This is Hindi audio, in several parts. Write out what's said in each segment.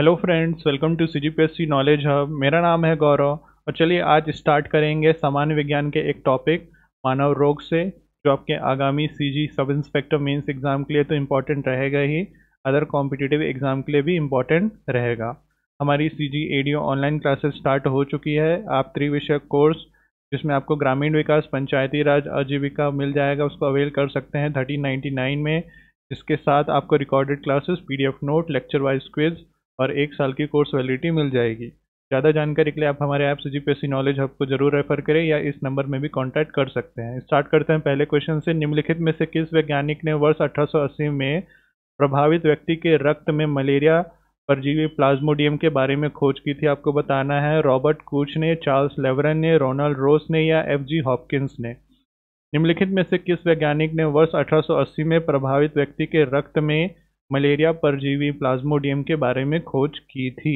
hello friends welcome to C G knowledge hub मेरा नाम है गौरव और चलिए आज स्टार्ट करेंगे सामान्य विज्ञान के एक टॉपिक मानव रोग से जो आपके आगामी CG sub inspector mains exam के लिए तो इम्पॉर्टेंट रहेगा ही अदर कॉम्पिटिटिव एग्ज़ाम के लिए भी इम्पॉर्टेंट रहेगा हमारी C G online classes start हो चुकी है आप त्रिविषय कोर्स जिसमें आपको ग्रामीण विकास पंचायती राज आजीविका मिल जाएगा उसको अवेल कर सकते हैं थर्टीन में इसके साथ आपको recorded classes P note lecture wise quiz और एक साल की कोर्स वैलिडिटी मिल जाएगी ज़्यादा जानकारी के लिए आप हमारे ऐप से जीपीएससी नॉलेज हब को जरूर रेफर करें या इस नंबर में भी कॉन्टैक्ट कर सकते हैं स्टार्ट करते हैं पहले क्वेश्चन से निम्नलिखित में से किस वैज्ञानिक ने वर्ष 1880 में प्रभावित व्यक्ति के रक्त में मलेरिया परजीवी प्लाज्मोडियम के बारे में खोज की थी आपको बताना है रॉबर्ट कूच ने चार्ल्स लेवरन ने रोनाल्ड रोस ने या एफ जी हॉपकिंस ने निम्नलिखित में से किस वैज्ञानिक ने वर्ष 1880 में प्रभावित व्यक्ति के रक्त में मलेरिया परजीवी प्लाज्मोडियम के बारे में खोज की थी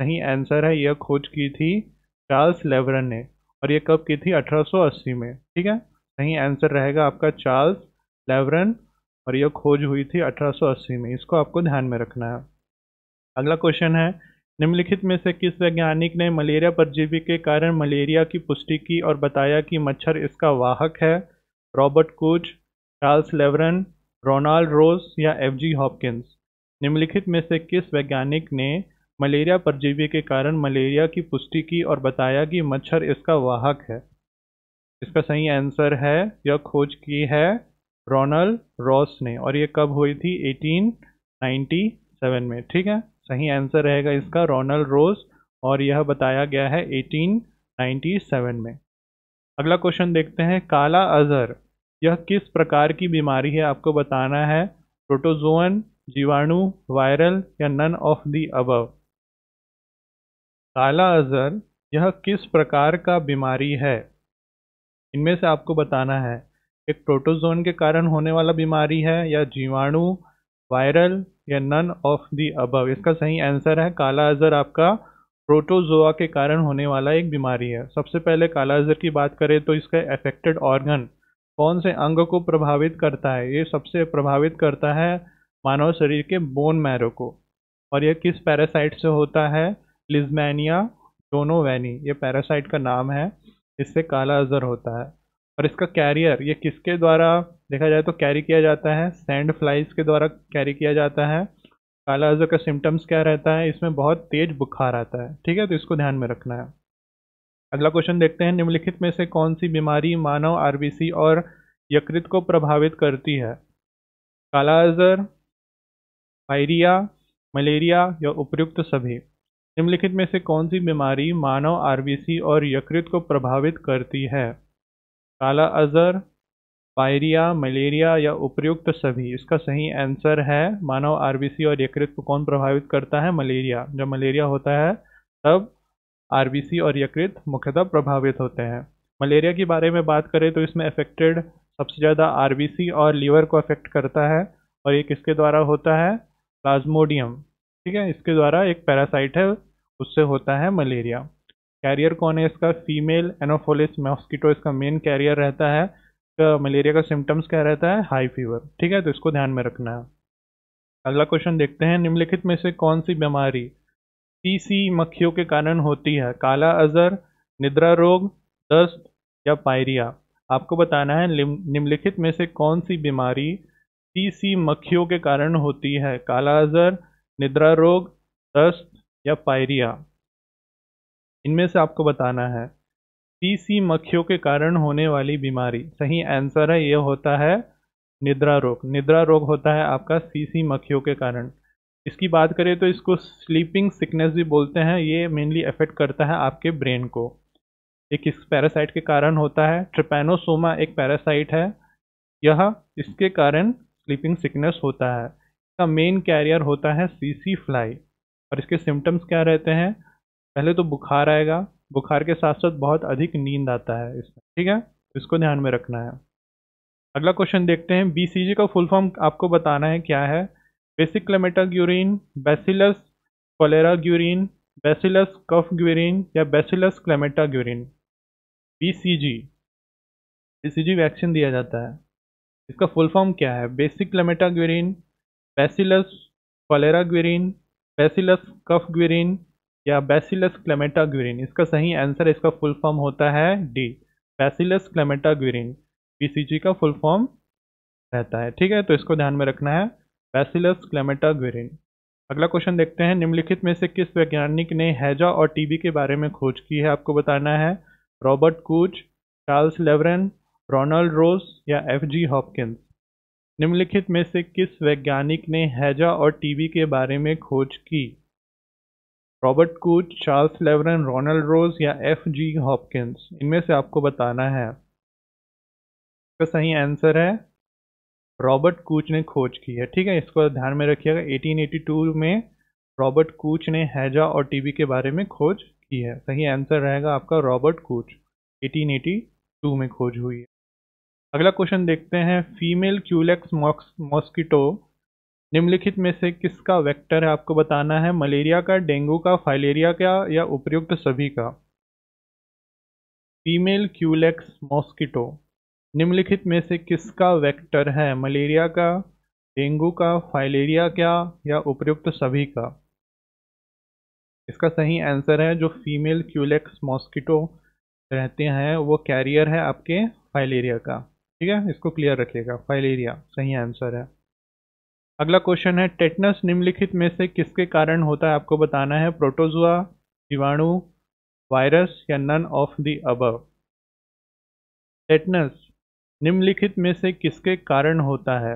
सही आंसर है यह खोज की थी चार्ल्स लेवरन ने और यह कब की थी 1880 में ठीक है सही आंसर रहेगा आपका चार्ल्स लेवरन और यह खोज हुई थी 1880 में इसको आपको ध्यान में रखना है अगला क्वेश्चन है निम्नलिखित में से किस वैज्ञानिक ने मलेरिया परजीवी के कारण मलेरिया की पुष्टि की और बताया कि मच्छर इसका वाहक है रॉबर्ट कुच चार्ल्स लेवरन रोनाल्ड रोस या एफ जी हॉपकिंस निम्नलिखित में से किस वैज्ञानिक ने मलेरिया परजीवी के कारण मलेरिया की पुष्टि की और बताया कि मच्छर इसका वाहक है इसका सही आंसर है यह खोज की है रोनल रॉस ने और ये कब हुई थी 1897 में ठीक है सही आंसर रहेगा इसका रोनल रोस और यह बताया गया है 1897 में अगला क्वेश्चन देखते हैं काला अजहर यह किस प्रकार की बीमारी है आपको बताना है प्रोटोजोअन जीवाणु वायरल या नन ऑफ दी अबव काला अजहर यह किस प्रकार का बीमारी है इनमें से आपको बताना है एक प्रोटोजोन के कारण होने वाला बीमारी है या जीवाणु वायरल या नन ऑफ दी अबव इसका सही आंसर है काला अजहर आपका प्रोटोजोआ के कारण होने वाला एक बीमारी है सबसे पहले काला अजहर की बात करें तो इसका एफेक्टेड ऑर्गन कौन से अंग को प्रभावित करता है ये सबसे प्रभावित करता है मानव शरीर के बोन मैरो को और यह किस पैरासाइट से होता है लिजमैनिया डोनोवैनी ये पैरासाइट का नाम है इससे काला अजर होता है और इसका कैरियर ये किसके द्वारा देखा जाए तो कैरी किया जाता है सैंड फ्लाइज के द्वारा कैरी किया जाता है काला अजर का सिम्टम्स क्या रहता है इसमें बहुत तेज बुखार आता है ठीक है तो इसको ध्यान में रखना है अगला क्वेश्चन देखते हैं निम्नलिखित में से कौन सी बीमारी मानव आरबीसी और यकृत को प्रभावित करती है कालाजर फायरिया मलेरिया या उपयुक्त सभी निम्नलिखित में से कौन सी बीमारी मानव आरबीसी और यकृत को प्रभावित करती है काला अजर पायरिया मलेरिया या उपयुक्त सभी इसका सही आंसर है मानव आरबीसी और यकृत को कौन प्रभावित करता है मलेरिया जब मलेरिया होता है तब आरबीसी और यकृत मुख्यतः प्रभावित होते हैं मलेरिया के बारे में बात करें तो इसमें अफेक्टेड सबसे ज़्यादा आरबीसी और लीवर को अफेक्ट करता है और ये किसके द्वारा होता है प्लाज्मोडियम ठीक है इसके द्वारा एक पैरासाइट है उससे होता है मलेरिया कैरियर कौन है इसका फीमेल एनोफोलिस मॉस्किटो इसका मेन कैरियर रहता है मलेरिया का सिम्टम्स क्या रहता है हाई फीवर ठीक है तो इसको ध्यान में रखना है अगला क्वेश्चन देखते हैं निम्नलिखित में से कौन सी बीमारी पीसी मक्खियों के कारण होती है काला अजर निद्रा रोग दस्त या पायरिया आपको बताना है निम्नलिखित में से कौन सी बीमारी पीसी मक्खियों के कारण होती है काला अजर निद्रा रोग दस्त या पायरिया इनमें से आपको बताना है पीसी मक्खियों के कारण होने वाली बीमारी सही आंसर है ये होता है निद्रा रोग निद्रा रोग होता है आपका सीसी मक्खियों के कारण इसकी बात करें तो इसको स्लीपिंग सिकनेस भी बोलते हैं ये मेनली अफेक्ट करता है आपके ब्रेन को एक इस पैरासाइट के कारण होता है ट्रिपेनोसोमा एक पैरासाइट है यह इसके कारण स्लीपिंग सिकनेस होता है इसका मेन कैरियर होता है सीसी फ्लाई और इसके सिम्टम्स क्या रहते हैं पहले तो बुखार आएगा बुखार के साथ साथ बहुत अधिक नींद आता है इसमें ठीक है इसको ध्यान में रखना है अगला क्वेश्चन देखते हैं जी का फुल फॉर्म आपको बताना है क्या है basic Calmette Guerin bacillus cholera Guerin bacillus cough Guerin या bacillus Calmette Guerin BCG BCG vaccine दिया जाता है इसका फुल फॉर्म क्या है basic Calmette Guerin bacillus cholera Guerin bacillus cough Guerin या बेसिलस क्लेमेटाग्यूरिन इसका सही आंसर इसका फुल फॉर्म होता है डी बेसिलस क्लेमेटाग्यूरिन जी का फुल फॉर्म रहता है ठीक है तो इसको ध्यान में रखना है बैसिलस क्लेमेटा ग्वेरिन अगला क्वेश्चन देखते हैं निम्नलिखित में से किस वैज्ञानिक ने हैजा और टीबी के बारे में खोज की है आपको बताना है Robert Koch Charles Laveran Ronald Ross या एफ जी हॉपकिंस निम्नलिखित में से किस वैज्ञानिक ने हैजा और टीबी के बारे में खोज की Robert Koch Charles Laveran Ronald Ross या एफ जी हॉपकिंस इनमें से आपको बताना है इसका सही आंसर है रॉबर्ट कूच ने खोज की है ठीक है इसको ध्यान में रखिएगा 1882 में रॉबर्ट कूच ने हैजा और टीबी के बारे में खोज की है सही आंसर रहेगा आपका रॉबर्ट कूच 1882 में खोज हुई है अगला क्वेश्चन देखते हैं फीमेल क्यूलेक्स मॉस्किटो निम्नलिखित में से किसका वेक्टर है आपको बताना है मलेरिया का डेंगू का फाइलेरिया का या उपयुक्त सभी का फीमेल क्यूलेक्स मॉस्किटो निम्नलिखित में से किसका वेक्टर है मलेरिया का डेंगू का फाइलेरिया का या उपयुक्त सभी का इसका सही आंसर है जो फीमेल क्यूलेक्स मॉस्किटो रहते हैं वो कैरियर है आपके फाइलेरिया का ठीक है इसको क्लियर रखिएगा फाइलेरिया सही आंसर है अगला क्वेश्चन है टेटनस निम्नलिखित में से किसके कारण होता है आपको बताना है प्रोटोजुआ जीवाणु वायरस या नन ऑफ दी अब टेटनस निम्नलिखित में से किसके कारण होता है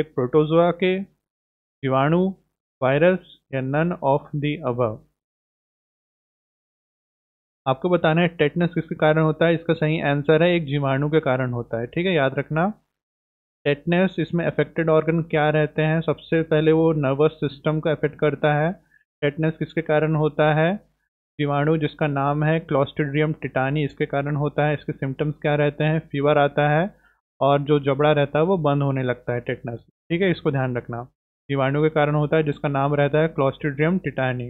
एक प्रोटोजोआ के जीवाणु वायरस या नन ऑफ दी अबव आपको बताना है टेटनस किसके कारण होता है इसका सही आंसर है एक जीवाणु के कारण होता है ठीक है याद रखना टेटनस इसमें अफेक्टेड ऑर्गन क्या रहते हैं सबसे पहले वो नर्वस सिस्टम को अफेक्ट करता है टेटनस किसके कारण होता है जीवाणु जिसका नाम है क्लोस्टिड्रियम टिटानी इसके कारण होता है इसके सिम्टम्स क्या रहते हैं फीवर आता है और जो जबड़ा रहता है वो बंद होने लगता है टेटनस ठीक है इसको ध्यान रखना जीवाणु के कारण होता है जिसका नाम रहता है क्लोस्टिड्रियम टिटानी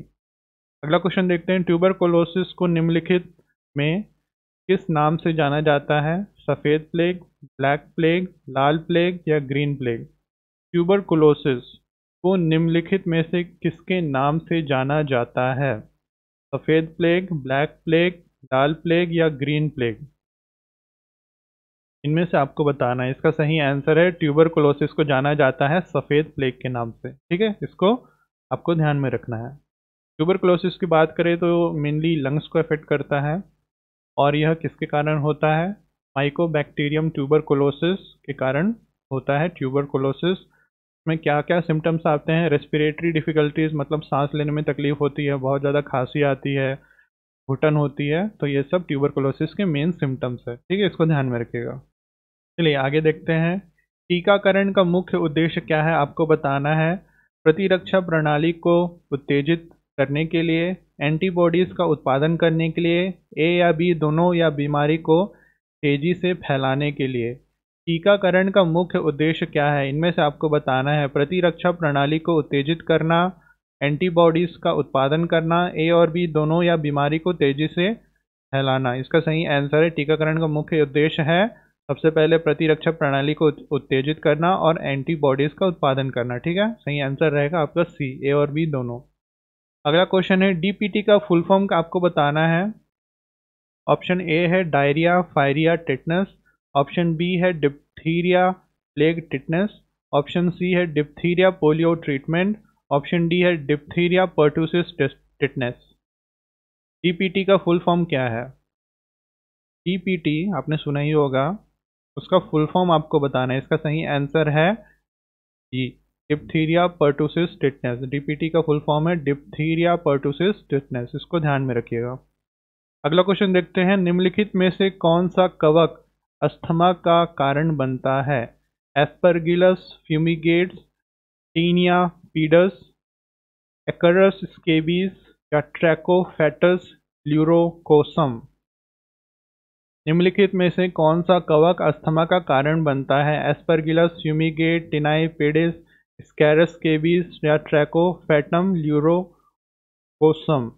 अगला क्वेश्चन देखते हैं कोलोसिस को निम्नलिखित में किस नाम से जाना जाता है सफ़ेद प्लेग ब्लैक प्लेग लाल प्लेग या ग्रीन प्लेग कोलोसिस को निम्नलिखित में से किसके नाम से जाना जाता है सफ़ेद प्लेग ब्लैक प्लेग लाल प्लेग या ग्रीन प्लेग इनमें से आपको बताना है इसका सही आंसर है ट्यूबर कोलोसिस को जाना जाता है सफ़ेद प्लेग के नाम से ठीक है इसको आपको ध्यान में रखना है ट्यूबर कोलोसिस की बात करें तो मेनली लंग्स को अफेक्ट करता है और यह किसके कारण होता है माइकोबैक्टीरियम ट्यूबर कोलोसिस के कारण होता है ट्यूबर कोलोसिस में क्या क्या सिम्टम्स आते हैं रेस्पिरेटरी डिफ़िकल्टीज मतलब सांस लेने में तकलीफ होती है बहुत ज़्यादा खांसी आती है घुटन होती है तो ये सब ट्यूबरकुलोसिस के मेन सिम्टम्स है ठीक है इसको ध्यान में रखिएगा चलिए आगे देखते हैं टीकाकरण का मुख्य उद्देश्य क्या है आपको बताना है प्रतिरक्षा प्रणाली को उत्तेजित करने के लिए एंटीबॉडीज का उत्पादन करने के लिए ए या बी दोनों या बीमारी को तेजी से फैलाने के लिए टीकाकरण का मुख्य उद्देश्य क्या है इनमें से आपको बताना है प्रतिरक्षा प्रणाली को उत्तेजित करना एंटीबॉडीज का उत्पादन करना ए और बी दोनों या बीमारी को तेजी से फैलाना इसका सही आंसर है टीकाकरण का मुख्य उद्देश्य है सबसे पहले प्रतिरक्षक प्रणाली को उत्तेजित करना और एंटीबॉडीज का उत्पादन करना ठीक है सही आंसर रहेगा आपका सी ए और बी दोनों अगला क्वेश्चन है डीपीटी का फुल फॉर्म आपको बताना है ऑप्शन ए है डायरिया फायरिया टिटनेस ऑप्शन बी है diphtheria plague tetanus option C है diphtheria polio treatment option D है डिप्थीरिया पर्टूसिस टिटनेस डीपीटी का फुल फॉर्म क्या है डीपीटी आपने सुना ही होगा उसका फुल फॉर्म आपको बताना है इसका सही आंसर है जी डिप्थीरिया पर्टोसिस टिटनेस डीपीटी का फुल फॉर्म है डिप्थीरिया पर्टोसिस टिटनेस इसको ध्यान में रखिएगा अगला क्वेश्चन देखते हैं निम्नलिखित में से कौन सा कवक अस्थमा का कारण बनता है aspergillus fumigatus tinea pedis acarus scabies या ट्रैकोफेटस ल्यूरोकोसम निम्नलिखित में से कौन सा कवक अस्थमा का कारण बनता है aspergillus tinea pedis acarus scabies या फैटम ल्यूरोसम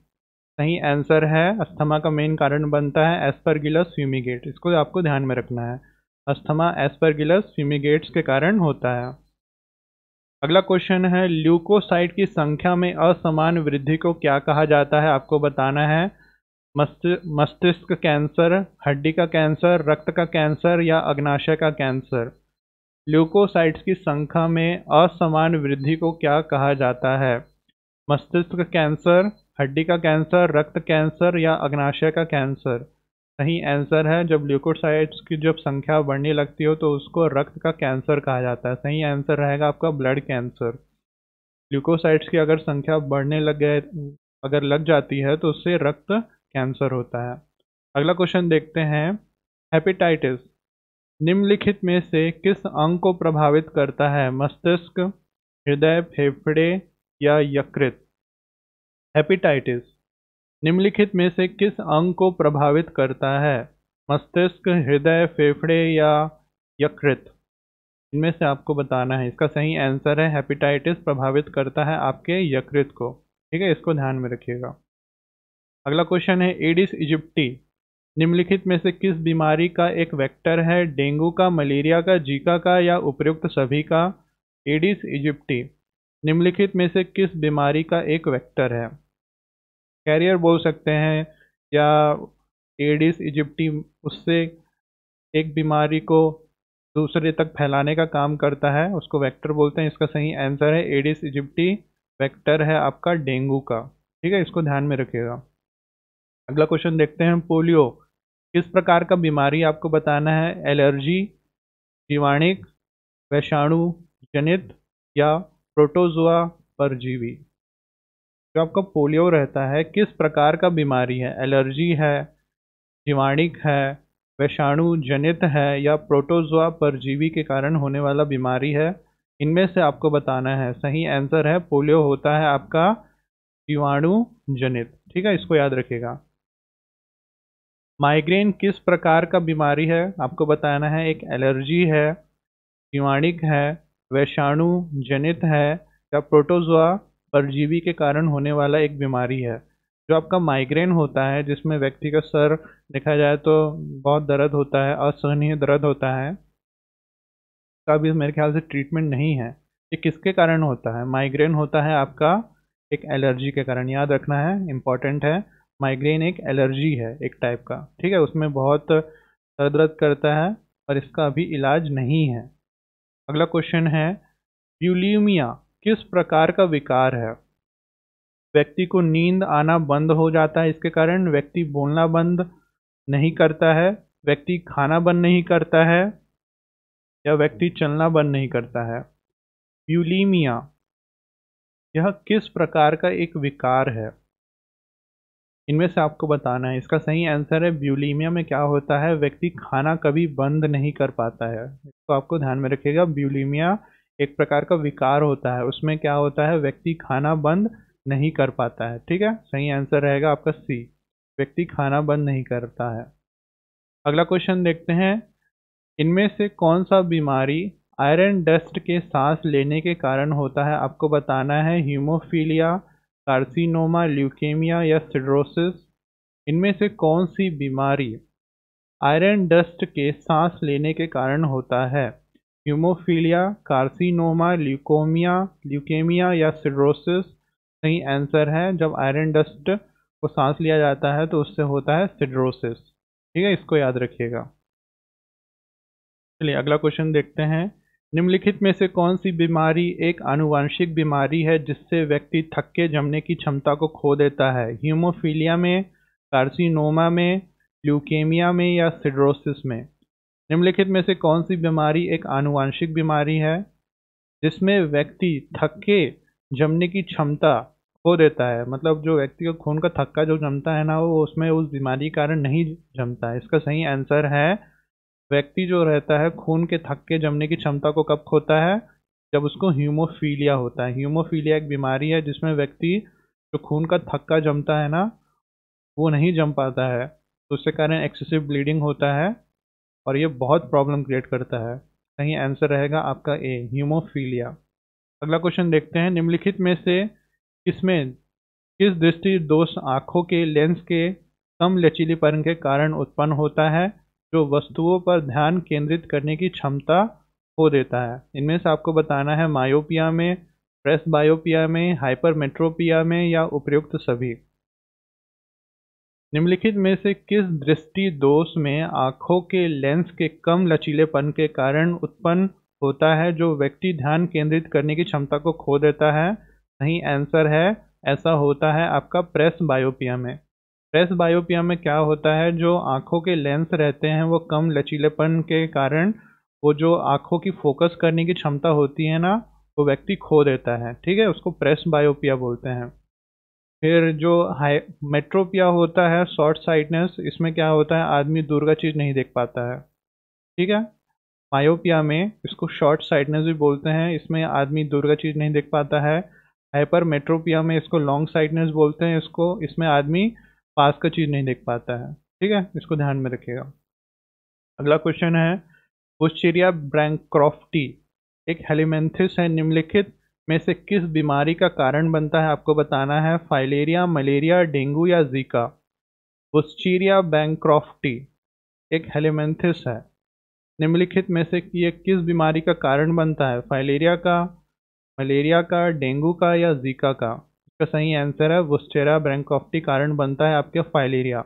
सही आंसर है अस्थमा का मेन कारण बनता है एस्परगिलस फ्यूमिगेट इसको आपको ध्यान में रखना है अस्थमा एस्परगिलस फ्यूमिगेट्स के कारण होता है अगला क्वेश्चन है ल्यूकोसाइट की संख्या में असमान वृद्धि को क्या कहा जाता है आपको बताना है मस्तिष्क कैंसर हड्डी का कैंसर रक्त का कैंसर या अग्नाशय का कैंसर ल्यूकोसाइट्स की संख्या में असमान वृद्धि को क्या कहा जाता है मस्तिष्क कैंसर हड्डी का कैंसर रक्त कैंसर या अग्नाशय का कैंसर सही आंसर है जब ल्यूकोसाइट्स की जब संख्या बढ़ने लगती हो तो उसको रक्त का कैंसर कहा जाता है सही आंसर रहेगा आपका ब्लड कैंसर ल्यूकोसाइट्स की अगर संख्या बढ़ने लग गए अगर लग जाती है तो उससे रक्त कैंसर होता है अगला क्वेश्चन देखते हैं हेपेटाइटिस निम्नलिखित में से किस अंग को प्रभावित करता है मस्तिष्क हृदय फेफड़े या यकृत हेपेटाइटिस निम्नलिखित में से किस अंग को प्रभावित करता है मस्तिष्क हृदय फेफड़े या यकृत इनमें से आपको बताना है इसका सही आंसर है हेपेटाइटिस प्रभावित करता है आपके यकृत को ठीक है इसको ध्यान में रखिएगा अगला क्वेश्चन है एडिस इजिप्टी निम्नलिखित में से किस बीमारी का एक वेक्टर है डेंगू का मलेरिया का जीका का या उपयुक्त सभी का एडिस इजिप्टी निम्नलिखित में से किस बीमारी का एक वेक्टर है कैरियर बोल सकते हैं या एडिस इजिप्टी उससे एक बीमारी को दूसरे तक फैलाने का काम करता है उसको वेक्टर बोलते हैं इसका सही आंसर है एडिस इजिप्टी वेक्टर है आपका डेंगू का ठीक है इसको ध्यान में रखिएगा अगला क्वेश्चन देखते हैं पोलियो किस प्रकार का बीमारी आपको बताना है एलर्जी जीवाणिक वैषाणु जनित या प्रोटोजुआ परजीवी जो आपका पोलियो रहता है किस प्रकार का बीमारी है एलर्जी है जीवाणिक है वैषाणु जनित है या प्रोटोजुआ परजीवी के कारण होने वाला बीमारी है इनमें से आपको बताना है सही आंसर है पोलियो होता है आपका जीवाणु जनित ठीक है इसको याद रखिएगा माइग्रेन किस प्रकार का बीमारी है आपको बताना है एक एलर्जी है जीवाणिक है वैषाणु जनित है या प्रोटोजोआ परजीवी के कारण होने वाला एक बीमारी है जो आपका माइग्रेन होता है जिसमें व्यक्ति का सर देखा जाए तो बहुत दर्द होता है असहनीय दर्द होता है का भी मेरे ख्याल से ट्रीटमेंट नहीं है ये किसके कारण होता है माइग्रेन होता है आपका एक एलर्जी के कारण याद रखना है इम्पॉर्टेंट है माइग्रेन एक एलर्जी है एक टाइप का ठीक है उसमें बहुत दर्द दर्द करता है और इसका अभी इलाज नहीं है अगला क्वेश्चन है यूलिमिया किस प्रकार का विकार है व्यक्ति को नींद आना बंद हो जाता है इसके कारण व्यक्ति बोलना बंद नहीं करता है व्यक्ति खाना बंद नहीं करता है या व्यक्ति चलना बंद नहीं करता है यूलिमिया यह किस प्रकार का एक विकार है इनमें से आपको बताना है इसका सही आंसर है ब्यूलीमिया में क्या होता है व्यक्ति खाना कभी बंद नहीं कर पाता है तो आपको ध्यान में रखिएगा ब्यूलीमिया एक प्रकार का विकार होता है उसमें क्या होता है व्यक्ति खाना बंद नहीं कर पाता है ठीक है सही आंसर रहेगा आपका सी व्यक्ति खाना बंद नहीं करता है अगला क्वेश्चन देखते हैं इनमें से कौन सा बीमारी आयरन डस्ट के सांस लेने के कारण होता है आपको बताना है हीमोफीलिया कार्सिनोमा ल्यूकेमिया या सिड्रोसिस इनमें से कौन सी बीमारी आयरन डस्ट के सांस लेने के कारण होता है ह्यूमोफीलिया कार्सिनोमा ल्यूकोमिया ल्यूकेमिया या सिड्रोसिस सही आंसर है जब आयरन डस्ट को सांस लिया जाता है तो उससे होता है सिड्रोसिस ठीक है इसको याद रखिएगा चलिए अगला क्वेश्चन देखते हैं निम्नलिखित में से कौन सी बीमारी एक आनुवंशिक बीमारी है जिससे व्यक्ति थक्के जमने की क्षमता को खो देता है हीमोफीलिया में कार्सिनोमा में ल्यूकेमिया में या सिड्रोसिस में निम्नलिखित में से कौन सी बीमारी एक आनुवंशिक बीमारी है जिसमें व्यक्ति थक्के जमने की क्षमता खो देता है मतलब जो व्यक्ति का खून का थक्का जो जमता है ना वो उसमें उस बीमारी के कारण नहीं जमता है इसका सही आंसर है व्यक्ति जो रहता है खून के थक्के जमने की क्षमता को कब खोता है जब उसको ह्यूमोफीलिया होता है ह्यूमोफीलिया एक बीमारी है जिसमें व्यक्ति जो खून का थक्का जमता है ना वो नहीं जम पाता है तो उसके कारण एक्सेसिव ब्लीडिंग होता है और ये बहुत प्रॉब्लम क्रिएट करता है सही आंसर रहेगा आपका ए ह्यूमोफीलिया अगला क्वेश्चन देखते हैं निम्नलिखित में से किसमें किस दृष्टि दोष आँखों के लेंस के कम लचीलीपन के कारण उत्पन्न होता है जो वस्तुओं पर ध्यान केंद्रित करने की क्षमता हो देता है इनमें से आपको बताना है मायोपिया में प्रेस बायोपिया में हाइपरमेट्रोपिया में या उपयुक्त सभी निम्नलिखित में से किस दृष्टि दोष में आंखों के लेंस के कम लचीलेपन के कारण उत्पन्न होता है जो व्यक्ति ध्यान केंद्रित करने की क्षमता को खो देता है सही आंसर है ऐसा होता है आपका प्रेस बायोपिया में प्रेस बायोपिया में क्या होता है जो आंखों के लेंस रहते हैं वो कम लचीलेपन के कारण वो जो आंखों की फोकस करने की क्षमता होती है ना वो व्यक्ति खो देता है ठीक है उसको प्रेस बायोपिया बोलते हैं फिर जो हाई मेट्रोपिया होता है शॉर्ट साइटनेस इसमें क्या होता है आदमी दूर का चीज़ नहीं देख पाता है ठीक है मायोपिया में इसको शॉर्ट साइटनेस भी बोलते हैं इसमें आदमी दूर का चीज़ नहीं देख पाता है हाइपर मेट्रोपिया में इसको लॉन्ग साइटनेस बोलते हैं इसको इसमें आदमी पास का चीज़ नहीं देख पाता है ठीक है इसको ध्यान में रखिएगा अगला क्वेश्चन है बुशेरिया ब्रैंक्रॉफ्टी एक हेलीमेंथिस है निम्नलिखित में से किस बीमारी का कारण बनता है आपको बताना है फाइलेरिया मलेरिया डेंगू या जीका पुस्चीरिया बैंक्रॉफ्टी एक हेलीमेंथिस है निम्नलिखित में से ये किस बीमारी का कारण बनता है फाइलेरिया का मलेरिया का डेंगू का या जीका का इसका सही आंसर है वोस्टेरा ब्रैंकॉफ्टी कारण बनता है आपके फाइलेरिया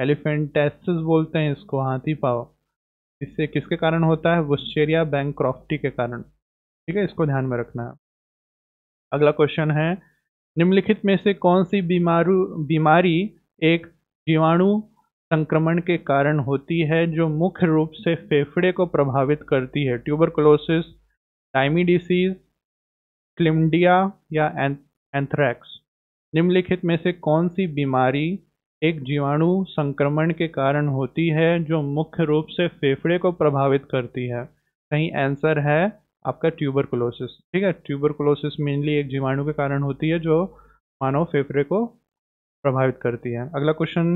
एलिफेंटेसिस बोलते हैं इसको हाथी पाव इससे किसके कारण होता है वुस्टेरिया बैंक्रॉफ्टी के कारण ठीक है इसको ध्यान में रखना है अगला क्वेश्चन है निम्नलिखित में से कौन सी बीमारू बीमारी एक जीवाणु संक्रमण के कारण होती है जो मुख्य रूप से फेफड़े को प्रभावित करती है ट्यूबरकुलोसिस टाइमी डिसीज क्लिमडिया या एंथ्रैक्स निम्नलिखित में से कौन सी बीमारी एक जीवाणु संक्रमण के कारण होती है जो मुख्य रूप से फेफड़े को प्रभावित करती है सही आंसर है आपका ट्यूबरकुलोसिस ठीक है ट्यूबरकुलोसिस मेनली एक जीवाणु के कारण होती है जो मानव फेफड़े को प्रभावित करती है अगला क्वेश्चन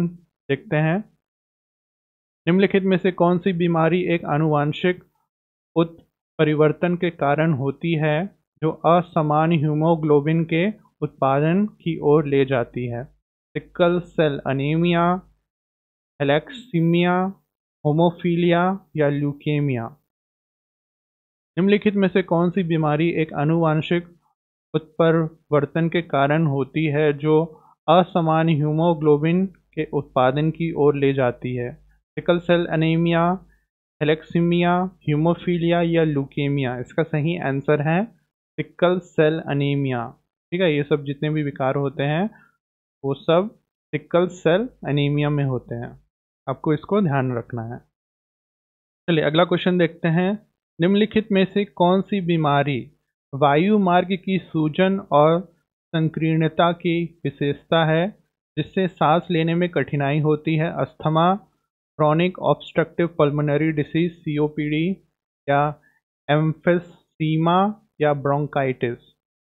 देखते हैं निम्नलिखित में से कौन सी बीमारी एक आनुवांशिक उत्परिवर्तन के कारण होती है जो असमान हीमोग्लोबिन के उत्पादन की ओर ले जाती है सिकल सेल अनीमिया एलेक्सीमिया होमोफीलिया या ल्यूकेमिया निम्नलिखित में से कौन सी बीमारी एक अनुवांशिक उत्परिवर्तन के कारण होती है जो असमान हीमोग्लोबिन के उत्पादन की ओर ले जाती है सिकल सेल अनीमिया हेलेक्सीमिया हीमोफीलिया या ल्यूकेमिया इसका सही आंसर है सिकल सेल अनीमिया ठीक है ये सब जितने भी विकार होते हैं वो सब सिकल सेल अनीमिया में होते हैं आपको इसको ध्यान रखना है चलिए अगला क्वेश्चन देखते हैं निम्नलिखित में से कौन सी बीमारी वायु मार्ग की सूजन और संकीर्णता की विशेषता है जिससे सांस लेने में कठिनाई होती है asthma chronic obstructive pulmonary disease COPD या एम्फेसीमा या ब्रोंकाइटिस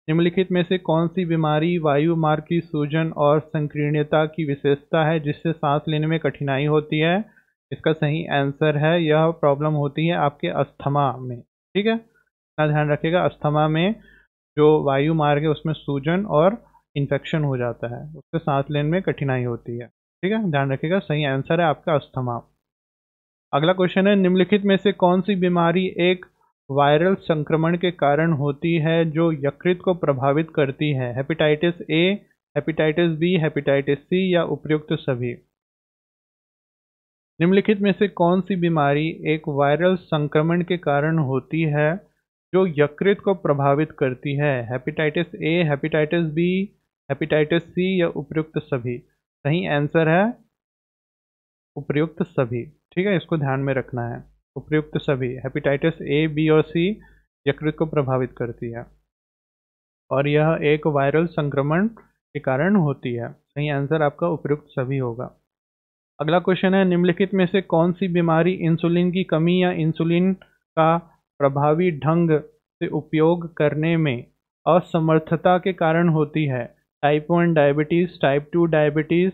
निम्नलिखित में से कौन सी बीमारी वायु मार्ग की सूजन और संकीर्णता की विशेषता है जिससे सांस लेने में कठिनाई होती है इसका सही आंसर है यह प्रॉब्लम होती है आपके अस्थमा में ठीक है इतना ध्यान रखिएगा अस्थमा में जो वायु मार्ग है उसमें सूजन और इन्फेक्शन हो जाता है उससे सांस लेने में कठिनाई होती है ठीक है ध्यान रखिएगा सही आंसर है आपका अस्थमा अगला क्वेश्चन है निम्नलिखित में से कौन सी बीमारी एक वायरल संक्रमण के कारण होती है जो यकृत को प्रभावित करती है hepatitis A hepatitis B hepatitis C या उपयुक्त सभी निम्नलिखित में से कौन सी बीमारी एक वायरल संक्रमण के कारण होती है जो यकृत को प्रभावित करती है hepatitis A hepatitis B hepatitis C या उपयुक्त सभी सही आंसर है उपयुक्त सभी ठीक है इसको ध्यान में रखना है उपयुक्त सभी हेपेटाइटिस ए बी और सी यकृत को प्रभावित करती है और यह एक वायरल संक्रमण के कारण होती है सही आंसर आपका उपयुक्त सभी होगा अगला क्वेश्चन है निम्नलिखित में से कौन सी बीमारी इंसुलिन की कमी या इंसुलिन का प्रभावी ढंग से उपयोग करने में असमर्थता के कारण होती है type one diabetes type two diabetes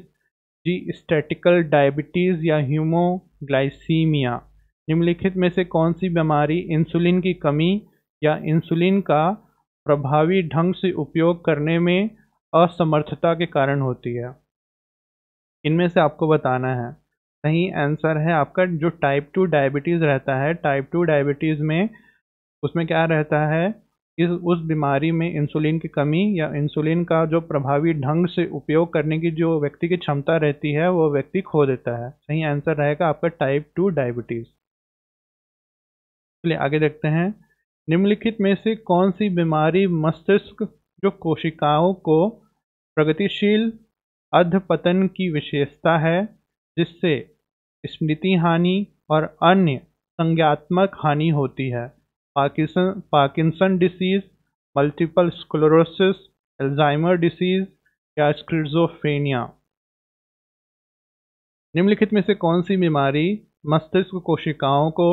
gestational diabetes या ह्यूमोग्लाइसीमिया निम्नलिखित में से कौन सी बीमारी इंसुलिन की कमी या इंसुलिन का प्रभावी ढंग से उपयोग करने में असमर्थता के कारण होती है इनमें से आपको बताना है सही आंसर है आपका जो टाइप टू डायबिटीज़ रहता है टाइप टू डायबिटीज़ में उसमें क्या रहता है इस उस बीमारी में इंसुलिन की कमी या इंसुलिन का जो प्रभावी ढंग से उपयोग करने की जो व्यक्ति की क्षमता रहती है वो व्यक्ति खो देता है सही आंसर रहेगा आपका टाइप टू डायबिटीज़ चलिए आगे देखते हैं निम्नलिखित में से कौन सी बीमारी मस्तिष्क जो कोशिकाओं को प्रगतिशील अधपतन की विशेषता है जिससे स्मृति हानि और अन्य संज्ञात्मक हानि होती है Parkinson Parkinson disease multiple sclerosis Alzheimer disease या स्क्रिजोफेनिया निम्नलिखित में से कौन सी बीमारी मस्तिष्क कोशिकाओं को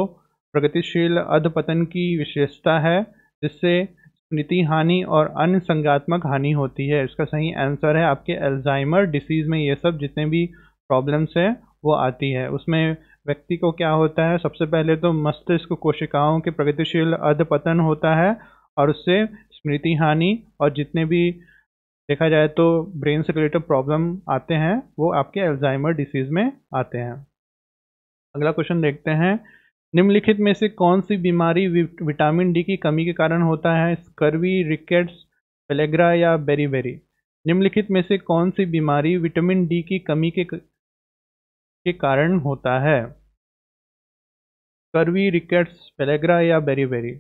प्रगतिशील अधपतन की विशेषता है जिससे स्मृति हानि और अन्य संज्ञात्मक हानि होती है इसका सही आंसर है आपके एल्जाइमर डिसीज़ में ये सब जितने भी प्रॉब्लम्स हैं वो आती है उसमें व्यक्ति को क्या होता है सबसे पहले तो मस्तिष्क कोशिकाओं के प्रगतिशील अधपतन होता है और उससे स्मृति हानि और जितने भी देखा जाए तो ब्रेन से रिलेटेड प्रॉब्लम आते हैं वो आपके एल्जाइमर डिसीज़ में आते हैं अगला क्वेश्चन देखते हैं निम्नलिखित में से कौन सी बीमारी विटामिन डी की कमी के कारण होता है स्कर्वी रिकेट्स पेलेग्रा या बेरी बेरी निम्नलिखित में से कौन सी बीमारी विटामिन डी की कमी के के कारण होता है कर्वी रिकेट्स पेलेग्रा या बेरी बेरी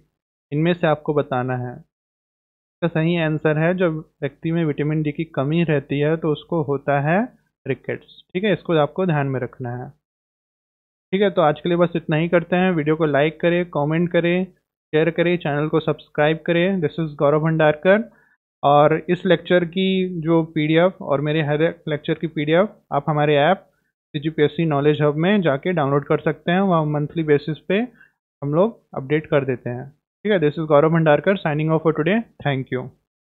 इनमें से आपको बताना है इसका सही आंसर है जब व्यक्ति में विटामिन डी की कमी रहती है तो उसको होता है रिकेट्स ठीक है इसको आपको ध्यान में रखना है ठीक है तो आज के लिए बस इतना ही करते हैं वीडियो को लाइक करें कमेंट करें शेयर करें चैनल को सब्सक्राइब करें दिस इज़ गौरव भंडारकर और इस लेक्चर की जो पीडीएफ और मेरे हर लेक्चर की पीडीएफ आप हमारे ऐप सी नॉलेज हब में जाके डाउनलोड कर सकते हैं वहाँ मंथली बेसिस पे हम लोग अपडेट कर देते हैं ठीक है this is Gaurav Bhandarkar signing off for today thank you